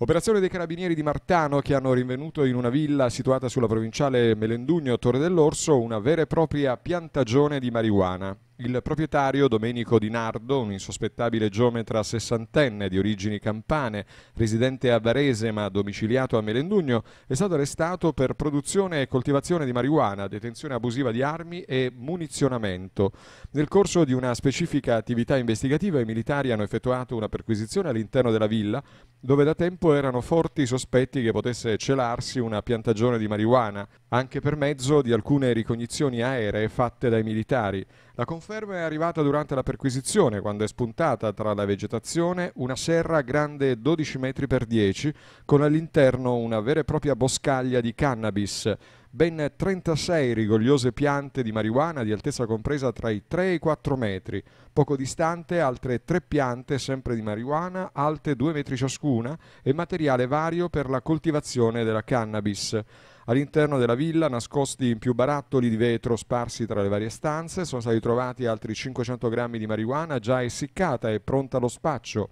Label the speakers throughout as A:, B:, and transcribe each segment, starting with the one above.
A: Operazione dei carabinieri di Martano che hanno rinvenuto in una villa situata sulla provinciale Melendugno Torre dell'Orso una vera e propria piantagione di marijuana. Il proprietario Domenico Di Nardo, un insospettabile geometra sessantenne di origini campane, residente a Varese ma domiciliato a Melendugno, è stato arrestato per produzione e coltivazione di marijuana, detenzione abusiva di armi e munizionamento. Nel corso di una specifica attività investigativa i militari hanno effettuato una perquisizione all'interno della villa dove da tempo erano forti i sospetti che potesse celarsi una piantagione di marijuana, anche per mezzo di alcune ricognizioni aeree fatte dai militari. La conf- conferma è arrivata durante la perquisizione, quando è spuntata tra la vegetazione una serra grande 12 metri per 10, con all'interno una vera e propria boscaglia di cannabis, ben 36 rigogliose piante di marijuana di altezza compresa tra i 3 e i 4 metri. Poco distante altre tre piante sempre di marijuana, alte 2 metri ciascuna e materiale vario per la coltivazione della cannabis. All'interno della villa, nascosti in più barattoli di vetro sparsi tra le varie stanze, sono stati trovati altri 500 grammi di marijuana già essiccata e pronta allo spaccio.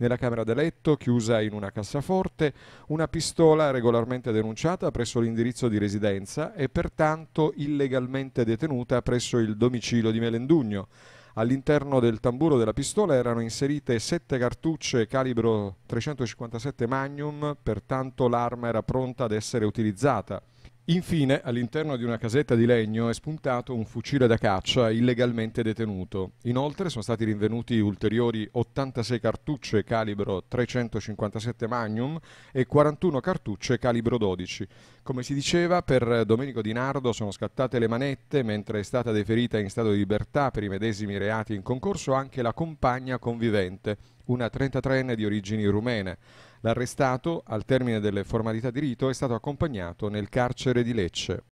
A: Nella camera da letto, chiusa in una cassaforte, una pistola regolarmente denunciata presso l'indirizzo di residenza e pertanto illegalmente detenuta presso il domicilio di Melendugno. All'interno del tamburo della pistola erano inserite sette cartucce calibro 357 Magnum, pertanto l'arma era pronta ad essere utilizzata. Infine, all'interno di una casetta di legno è spuntato un fucile da caccia illegalmente detenuto. Inoltre sono stati rinvenuti ulteriori 86 cartucce calibro 357 Magnum e 41 cartucce calibro 12. Come si diceva, per Domenico Di Nardo sono scattate le manette, mentre è stata deferita in stato di libertà per i medesimi reati in concorso anche la compagna convivente una 33enne di origini rumene. L'arrestato, al termine delle formalità di rito, è stato accompagnato nel carcere di Lecce.